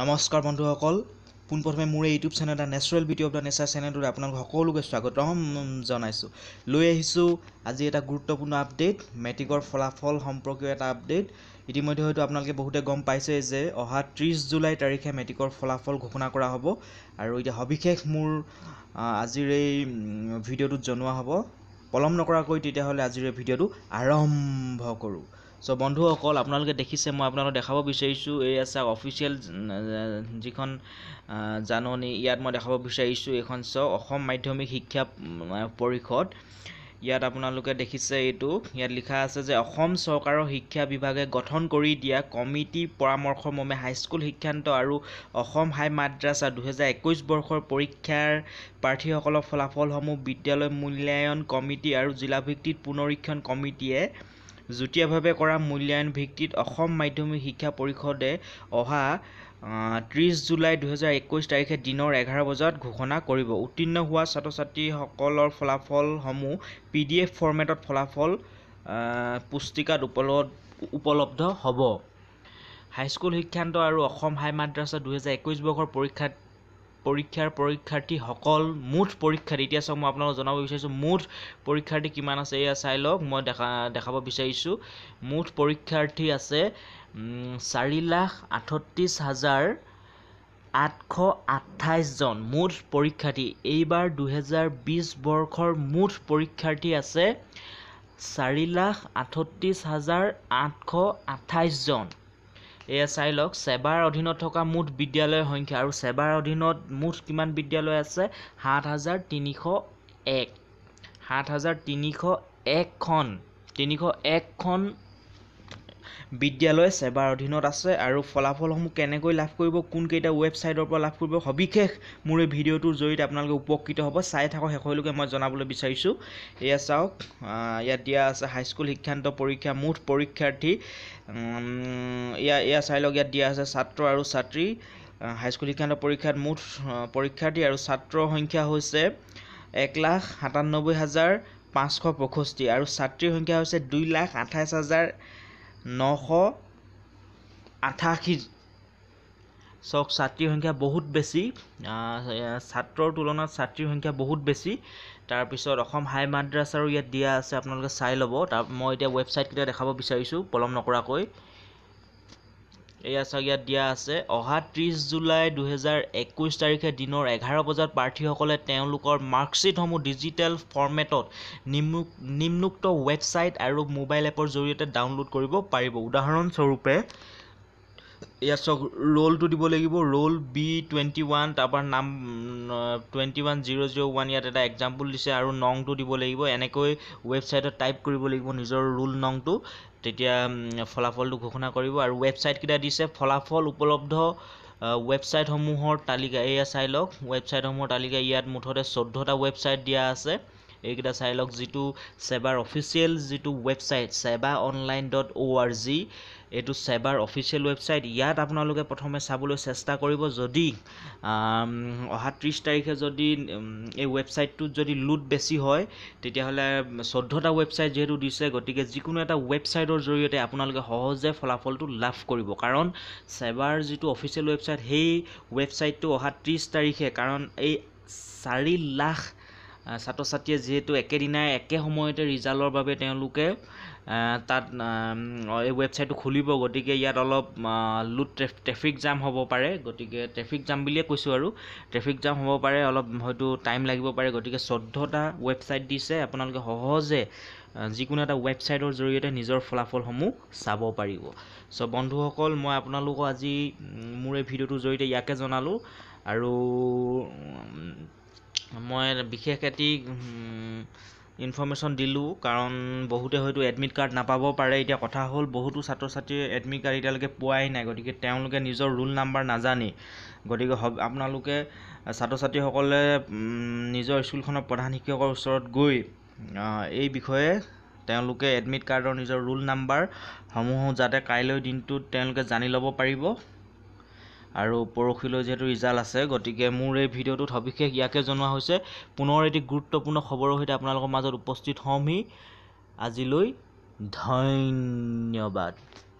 নমস্কাৰ বন্ধুসকল পোনপ্ৰথমে মোৰ এই YouTube channel the natural beauty of the nature চেনেলটোত আপোনালোকক সকলোকে স্বাগতম জনাইছোঁ লৈ আহিছোঁ আজি এটা গুৰুত্বপূৰ্ণ আপডেট মেট্ৰিকৰ ফলাফল সম্পৰ্কীয় এটা আপডেট ইতিমধ্যে হয়তো আপোনালোকে বহুতে গম পাইছে যে অহা ত্ৰিছ জুলাই তাৰিখে মেট্ৰিকৰ ফলাফল ঘোষণা কৰা হ'ব আৰু এতিয়া সবিশেষ মোৰ আজিৰ এই ভিডিঅ'টোত জনোৱা হ'ব পলম নকৰাকৈ তেতিয়াহ'লে আজিৰ এই ভিডিঅ'টো আৰম্ভ কৰোঁ চ' বন্ধুসকল আপোনালোকে দেখিছে মই আপোনালোকক দেখাব বিচাৰিছোঁ এই আছে অফিচিয়েল যিখন জাননী ইয়াত মই দেখাব বিচাৰিছোঁ এইখন চ' অসম মাধ্যমিক শিক্ষা পৰিষদ ইয়াত আপোনালোকে দেখিছে এইটো ইয়াত লিখা আছে যে অসম চৰকাৰৰ শিক্ষা বিভাগে গঠন কৰি দিয়া কমিটি পৰামৰ্শ মৰ্মে হাইস্কুল শিক্ষান্ত আৰু অসম হাই মাদ্ৰাছা দুহেজাৰ একৈছ বৰ্ষৰ পৰীক্ষাৰ প্ৰাৰ্থীসকলৰ ফলাফলসমূহ বিদ্যালয় মূল্যায়ন কমিটি আৰু জিলাভিত্তিক পুনৰীক্ষণ কমিটিয়ে যুটীয়াভাৱে কৰা মূল্যায়ন ভিত্তিত অসম মাধ্যমিক শিক্ষা পৰিষদে অহা ত্ৰিছ জুলাই দুহেজাৰ একৈছ তাৰিখে দিনৰ এঘাৰ বজাত ঘোষণা কৰিব উত্তীৰ্ণ হোৱা ছাত্ৰ ছাত্ৰীসকলৰ ফলাফলসমূহ পি ডি এফ ফৰ্মেটত ফলাফল পুস্তিকাত উপলব্ধ হ'ব হাইস্কুল শিক্ষান্ত আৰু অসম হাই মাদ্ৰাছা দুহেজাৰ একৈছ বৰ্ষৰ পৰীক্ষাত পৰীক্ষাৰ পৰীক্ষাৰ্থীসকল মুঠ পৰীক্ষাৰ্থী এতিয়া চাওক মই আপোনালোকক জনাব বিচাৰিছোঁ মুঠ পৰীক্ষাৰ্থী কিমান আছে এয়া চাই লওক মই দেখা দেখাব বিচাৰিছোঁ মুঠ পৰীক্ষাৰ্থী আছে চাৰি লাখ আঠত্ৰিছ হাজাৰ আঠশ আঠাইছজন মুঠ পৰীক্ষাৰ্থী এইবাৰ দুহেজাৰ বিছ বৰ্ষৰ মুঠ পৰীক্ষাৰ্থী আছে চাৰি লাখ আঠত্ৰিছ হাজাৰ আঠশ আঠাইছজন এয়া চাই লওক ছেবাৰ অধীনত থকা মুঠ বিদ্যালয়ৰ সংখ্যা আৰু ছেবাৰ অধীনত মুঠ কিমান বিদ্যালয় আছে সাত হাজাৰ তিনিশ এক সাত হাজাৰ তিনিশ এখন তিনিশ এখন বিদ্যালয় সেবাৰ অধীনত আছে আৰু ফলাফলসমূহ কেনেকৈ লাভ কৰিব কোনকেইটা ৱেবছাইটৰ পৰা লাভ কৰিব সবিশেষ মোৰ এই ভিডিঅ'টোৰ জৰিয়তে আপোনালোকে উপকৃত হ'ব চাই থাকক শেষলৈকে মই জনাবলৈ বিচাৰিছোঁ এয়া চাওক ইয়াত দিয়া আছে হাইস্কুল শিক্ষান্ত পৰীক্ষা মুঠ পৰীক্ষাৰ্থী ইয়াত এয়া চাই লওক ইয়াত দিয়া আছে ছাত্ৰ আৰু ছাত্ৰী হাইস্কুল শিক্ষান্ত পৰীক্ষাত মুঠ পৰীক্ষাৰ্থী আৰু ছাত্ৰৰ সংখ্যা হৈছে এক লাখ সাতান্নব্বৈ হাজাৰ পাঁচশ পঁষষ্ঠি আৰু ছাত্ৰীৰ সংখ্যা হৈছে দুই লাখ আঠাইছ হাজাৰ নশ আঠাশী চাওক ছাত্ৰীৰ সংখ্যা বহুত বেছি ছাত্ৰৰ তুলনাত ছাত্ৰীৰ সংখ্যা বহুত বেছি তাৰপিছত অসম হাই মাদ্ৰাছাৰো ইয়াত দিয়া আছে আপোনালোকে চাই ল'ব তাৰ মই এতিয়া ৱেবছাইটকেইটা দেখাব বিচাৰিছোঁ পলম নকৰাকৈ এয়া চাওক ইয়াত দিয়া আছে অহা ত্ৰিছ জুলাই দুহেজাৰ একৈছ তাৰিখে দিনৰ এঘাৰ বজাত প্ৰাৰ্থীসকলে তেওঁলোকৰ মাৰ্কশ্বিটসমূহ ডিজিটেল ফৰ্মেটত নিম্নোক্ত ৱেবছাইট আৰু মোবাইল এপৰ জৰিয়তে ডাউনলোড কৰিব পাৰিব উদাহৰণস্বৰূপে ইয়াত চাওক ৰোলটো দিব লাগিব ৰোল বি টুৱেণ্টি ওৱান তাৰপৰা নাম twenty one zero' zero' one ইয়াত এটা এক্সাম্পল দিছে আৰু নংটো দিব লাগিব এনেকৈ ৱেবছাইটত টাইপ কৰিব লাগিব নিজৰ ৰোল নংটো তেতিয়া ফলাফলটো ঘোষণা কৰিব আৰু ৱেবছাইটকেইটা দিছে ফলাফল উপলব্ধ ৱেবছাইটসমূহৰ তালিকা এয়া চাই লওক ৱেবছাইটসমূহৰ তালিকা ইয়াত মুঠতে চৈধ্যটা ৱেবছাইট দিয়া আছে এইকেইটা চাই লওক যিটো ছেবাৰ অফিচিয়েল যিটো website Seba online dot O' R G এইটো ছেবাৰ অফিচিয়েল ৱেবছাইট ইয়াত আপোনালোকে প্ৰথমে চাবলৈ চেষ্টা কৰিব যদি অহা ত্ৰিছ তাৰিখে যদি এই ৱেবছাইটটোত যদি লোড বেছি হয় তেতিয়াহ'লে চৈধ্যটা ৱেবছাইট যিহেতু দিছে গতিকে যিকোনো এটা ৱেবছাইটৰ জৰিয়তে আপোনালোকে সহজে ফলাফলটো লাভ কৰিব কাৰণ ছেবাৰ যিটো অফিচিয়েল ৱেবছাইট সেই ৱেবছাইটটো অহা ত্ৰিছ তাৰিখে কাৰণ এই চাৰি লাখ ছাত্ৰ ছাত্ৰীয়ে যিহেতু একেদিনাই একে সময়তে ৰিজাল্টৰ বাবে তেওঁলোকে তাত এই ৱেবছাইটটো খুলিব গতিকে ইয়াত অলপ লুট ট্ৰেফিক জাম হ'ব পাৰে গতিকে ট্ৰেফিক জাম বুলিয়ে কৈছোঁ আৰু ট্ৰেফিক জাম হ'ব পাৰে অলপ হয়তো টাইম লাগিব পাৰে গতিকে চৈধ্যটা ৱেবছাইট দিছে আপোনালোকে সহজে যিকোনো এটা ৱেবছাইটৰ জৰিয়তে নিজৰ ফলাফলসমূহ চাব পাৰিব চ' বন্ধুসকল মই আপোনালোকক আজি মোৰ এই ভিডিঅ'টোৰ জৰিয়তে ইয়াকে জনালোঁ আৰু মই বিশেষ এটি ইনফৰ্মেশ্যন দিলোঁ কাৰণ বহুতে হয়তো এডমিট কাৰ্ড নাপাব পাৰে এতিয়া কথা হ'ল বহুতো ছাত্ৰ ছাত্ৰীয়ে এডমিট কাৰ্ড এতিয়ালৈকে পোৱাই নাই গতিকে তেওঁলোকে নিজৰ ৰোল নাম্বাৰ নাজানেই গতিকে হ আপোনালোকে ছাত্ৰ ছাত্ৰীসকলে নিজৰ স্কুলখনৰ প্ৰধান শিক্ষকৰ ওচৰত গৈ এই বিষয়ে তেওঁলোকে এডমিট কাৰ্ডৰ নিজৰ ৰোল নাম্বাৰসমূহো যাতে কাইলৈ দিনটোত তেওঁলোকে জানি ল'ব পাৰিব আৰু পৰহিলৈ যিহেতু ৰিজাল্ট আছে গতিকে মোৰ এই ভিডিঅ'টোত সবিশেষ ইয়াকে জনোৱা হৈছে পুনৰ এটি গুৰুত্বপূৰ্ণ খবৰৰ সৈতে আপোনালোকৰ মাজত উপস্থিত হ'মহি আজিলৈ ধন্যবাদ